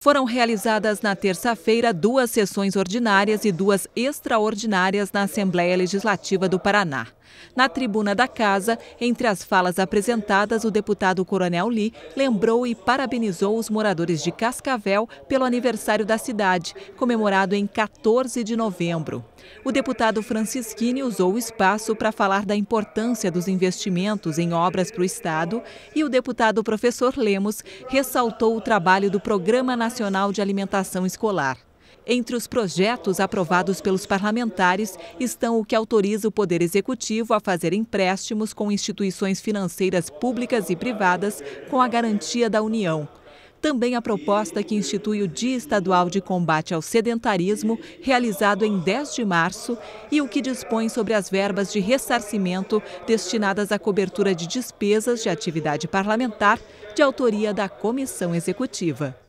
Foram realizadas na terça-feira duas sessões ordinárias e duas extraordinárias na Assembleia Legislativa do Paraná. Na tribuna da casa, entre as falas apresentadas, o deputado Coronel Lee lembrou e parabenizou os moradores de Cascavel pelo aniversário da cidade, comemorado em 14 de novembro. O deputado Francisquini usou o espaço para falar da importância dos investimentos em obras para o Estado e o deputado professor Lemos ressaltou o trabalho do Programa Nacional de Alimentação Escolar. Entre os projetos aprovados pelos parlamentares estão o que autoriza o Poder Executivo a fazer empréstimos com instituições financeiras públicas e privadas com a garantia da União. Também a proposta que institui o Dia Estadual de Combate ao Sedentarismo, realizado em 10 de março, e o que dispõe sobre as verbas de ressarcimento destinadas à cobertura de despesas de atividade parlamentar, de autoria da Comissão Executiva.